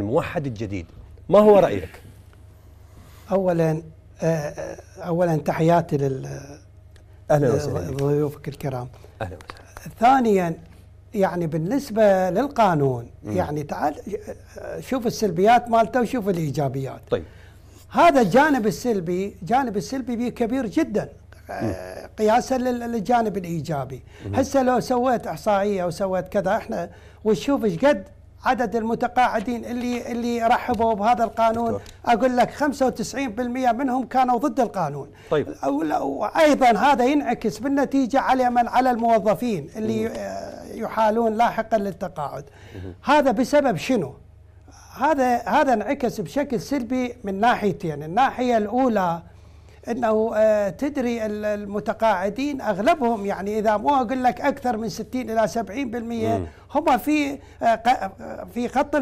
الموحد الجديد ما هو رأيك؟ أولا آه، آه، أولا تحياتي لل أهلا وسهلا ضيوفك الكرام أهلا وسهلا ثانيا يعني بالنسبة للقانون مم. يعني تعال آه، شوف السلبيات مالته وشوف الإيجابيات طيب هذا الجانب السلبي جانب السلبي بيه كبير جدا قياسا للجانب الايجابي هسه لو سويت احصائيه وسويت كذا احنا وتشوف ايش قد عدد المتقاعدين اللي اللي رحبوا بهذا القانون اقول لك 95% منهم كانوا ضد القانون طيب وايضا هذا ينعكس بالنتيجه على من على الموظفين اللي آه، يحالون لاحقا للتقاعد هذا بسبب شنو؟ هذا هذا انعكس بشكل سلبي من ناحيتين، الناحيه الاولى انه آه، تدري المتقاعدين اغلبهم يعني اذا مو اقول لك اكثر من 60 الى 70% هم في آه، آه، في خط